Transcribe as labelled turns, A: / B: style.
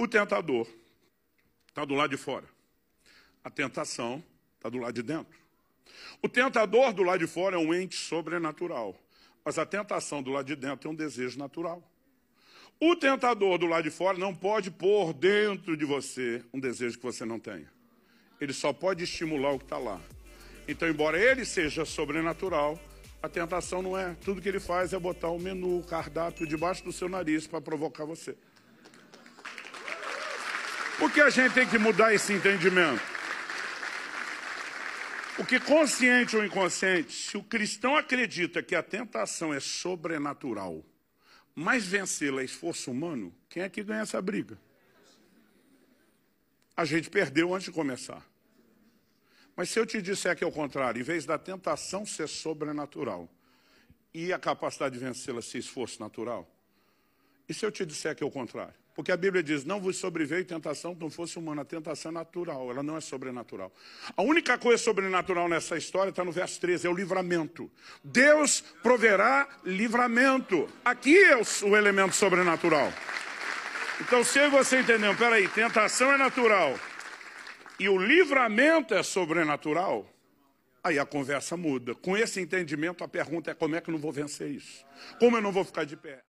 A: O tentador está do lado de fora. A tentação está do lado de dentro. O tentador do lado de fora é um ente sobrenatural. Mas a tentação do lado de dentro é um desejo natural. O tentador do lado de fora não pode pôr dentro de você um desejo que você não tenha. Ele só pode estimular o que está lá. Então, embora ele seja sobrenatural, a tentação não é. Tudo que ele faz é botar o um menu, o cardápio debaixo do seu nariz para provocar você. Porque a gente tem que mudar esse entendimento. O que consciente ou inconsciente, se o cristão acredita que a tentação é sobrenatural, mas vencê-la é esforço humano, quem é que ganha essa briga? A gente perdeu antes de começar. Mas se eu te disser que é o contrário, em vez da tentação ser sobrenatural e a capacidade de vencê-la ser esforço natural, e se eu te disser que é o contrário? Porque a Bíblia diz: não vos sobreveio tentação que não fosse humana. A tentação é natural, ela não é sobrenatural. A única coisa sobrenatural nessa história está no verso 13: é o livramento. Deus proverá livramento. Aqui é o, o elemento sobrenatural. Então, se você entendeu, peraí, tentação é natural e o livramento é sobrenatural, aí a conversa muda. Com esse entendimento, a pergunta é: como é que eu não vou vencer isso? Como eu não vou ficar de pé?